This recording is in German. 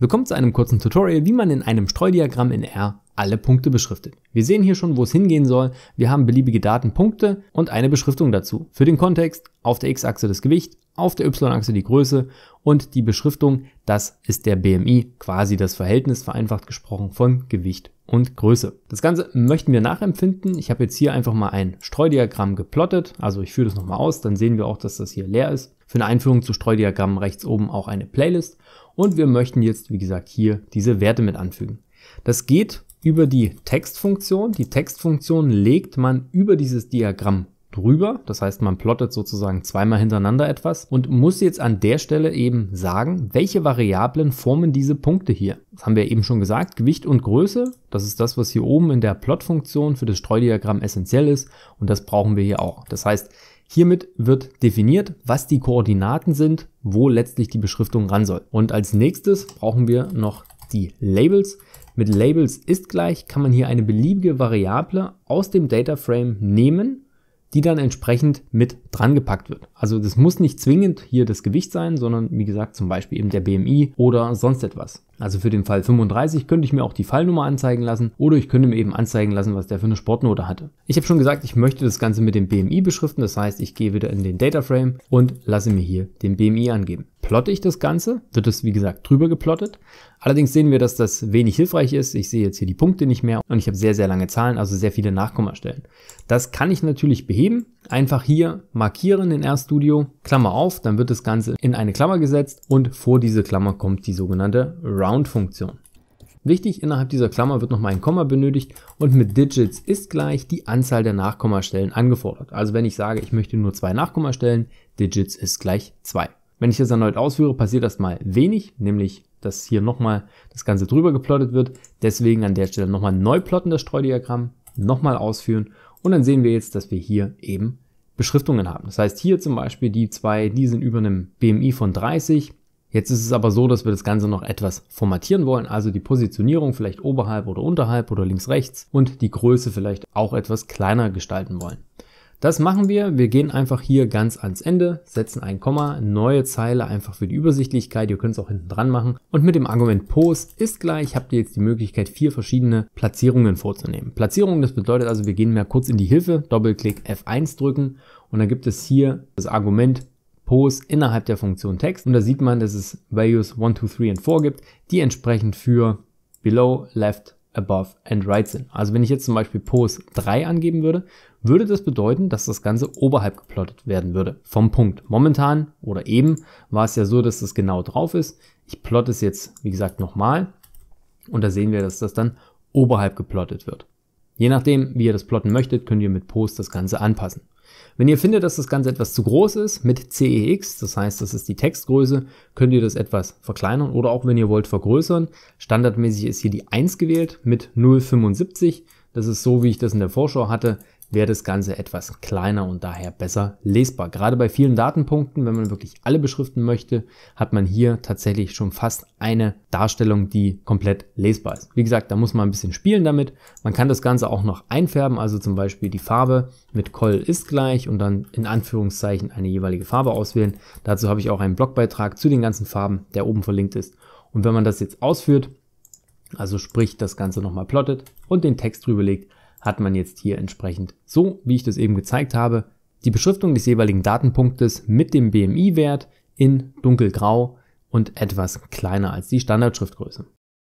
Willkommen zu einem kurzen Tutorial, wie man in einem Streudiagramm in R alle Punkte beschriftet. Wir sehen hier schon, wo es hingehen soll. Wir haben beliebige Datenpunkte und eine Beschriftung dazu. Für den Kontext auf der x-Achse das Gewicht, auf der y-Achse die Größe und die Beschriftung, das ist der BMI, quasi das Verhältnis vereinfacht gesprochen von Gewicht und Größe. Das Ganze möchten wir nachempfinden. Ich habe jetzt hier einfach mal ein Streudiagramm geplottet. Also ich führe das nochmal aus, dann sehen wir auch, dass das hier leer ist für eine Einführung zu Streudiagrammen rechts oben auch eine Playlist und wir möchten jetzt, wie gesagt, hier diese Werte mit anfügen. Das geht über die Textfunktion. Die Textfunktion legt man über dieses Diagramm drüber. Das heißt, man plottet sozusagen zweimal hintereinander etwas und muss jetzt an der Stelle eben sagen, welche Variablen formen diese Punkte hier das haben wir eben schon gesagt, Gewicht und Größe, das ist das, was hier oben in der Plot-Funktion für das Streudiagramm essentiell ist und das brauchen wir hier auch. Das heißt, hiermit wird definiert, was die Koordinaten sind, wo letztlich die Beschriftung ran soll. Und als nächstes brauchen wir noch die Labels. Mit Labels ist gleich kann man hier eine beliebige Variable aus dem Dataframe nehmen die dann entsprechend mit drangepackt wird. Also das muss nicht zwingend hier das Gewicht sein, sondern wie gesagt zum Beispiel eben der BMI oder sonst etwas. Also für den Fall 35 könnte ich mir auch die Fallnummer anzeigen lassen oder ich könnte mir eben anzeigen lassen, was der für eine Sportnote hatte. Ich habe schon gesagt, ich möchte das Ganze mit dem BMI beschriften, das heißt ich gehe wieder in den Dataframe und lasse mir hier den BMI angeben plotte ich das Ganze, wird es wie gesagt drüber geplottet. Allerdings sehen wir, dass das wenig hilfreich ist. Ich sehe jetzt hier die Punkte nicht mehr und ich habe sehr, sehr lange Zahlen, also sehr viele Nachkommastellen. Das kann ich natürlich beheben. Einfach hier markieren in RStudio, Klammer auf, dann wird das Ganze in eine Klammer gesetzt und vor diese Klammer kommt die sogenannte Round-Funktion. Wichtig, innerhalb dieser Klammer wird nochmal ein Komma benötigt und mit Digits ist gleich die Anzahl der Nachkommastellen angefordert. Also wenn ich sage, ich möchte nur zwei Nachkommastellen, Digits ist gleich zwei. Wenn ich es erneut ausführe, passiert erstmal wenig, nämlich dass hier nochmal das Ganze drüber geplottet wird. Deswegen an der Stelle nochmal neu plotten das Streudiagramm, nochmal ausführen und dann sehen wir jetzt, dass wir hier eben Beschriftungen haben. Das heißt hier zum Beispiel die zwei, die sind über einem BMI von 30. Jetzt ist es aber so, dass wir das Ganze noch etwas formatieren wollen, also die Positionierung vielleicht oberhalb oder unterhalb oder links rechts und die Größe vielleicht auch etwas kleiner gestalten wollen. Das machen wir. Wir gehen einfach hier ganz ans Ende, setzen ein Komma, neue Zeile einfach für die Übersichtlichkeit. Ihr könnt es auch hinten dran machen. Und mit dem Argument Post ist gleich, habt ihr jetzt die Möglichkeit, vier verschiedene Platzierungen vorzunehmen. Platzierungen, das bedeutet also, wir gehen mal kurz in die Hilfe, Doppelklick F1 drücken und dann gibt es hier das Argument Post innerhalb der Funktion Text. Und da sieht man, dass es Values 1, 2, 3 und 4 gibt, die entsprechend für Below, Left, above and right sind. Also wenn ich jetzt zum Beispiel Pose 3 angeben würde, würde das bedeuten, dass das Ganze oberhalb geplottet werden würde vom Punkt. Momentan oder eben war es ja so, dass das genau drauf ist. Ich plotte es jetzt, wie gesagt, nochmal und da sehen wir, dass das dann oberhalb geplottet wird. Je nachdem, wie ihr das plotten möchtet, könnt ihr mit Post das Ganze anpassen. Wenn ihr findet, dass das Ganze etwas zu groß ist, mit CEX, das heißt, das ist die Textgröße, könnt ihr das etwas verkleinern oder auch, wenn ihr wollt, vergrößern. Standardmäßig ist hier die 1 gewählt mit 0,75. Das ist so, wie ich das in der Vorschau hatte wäre das Ganze etwas kleiner und daher besser lesbar. Gerade bei vielen Datenpunkten, wenn man wirklich alle beschriften möchte, hat man hier tatsächlich schon fast eine Darstellung, die komplett lesbar ist. Wie gesagt, da muss man ein bisschen spielen damit. Man kann das Ganze auch noch einfärben, also zum Beispiel die Farbe mit Coll ist gleich und dann in Anführungszeichen eine jeweilige Farbe auswählen. Dazu habe ich auch einen Blogbeitrag zu den ganzen Farben, der oben verlinkt ist. Und wenn man das jetzt ausführt, also sprich das Ganze nochmal plottet und den Text drüberlegt, hat man jetzt hier entsprechend, so wie ich das eben gezeigt habe, die Beschriftung des jeweiligen Datenpunktes mit dem BMI-Wert in dunkelgrau und etwas kleiner als die Standardschriftgröße.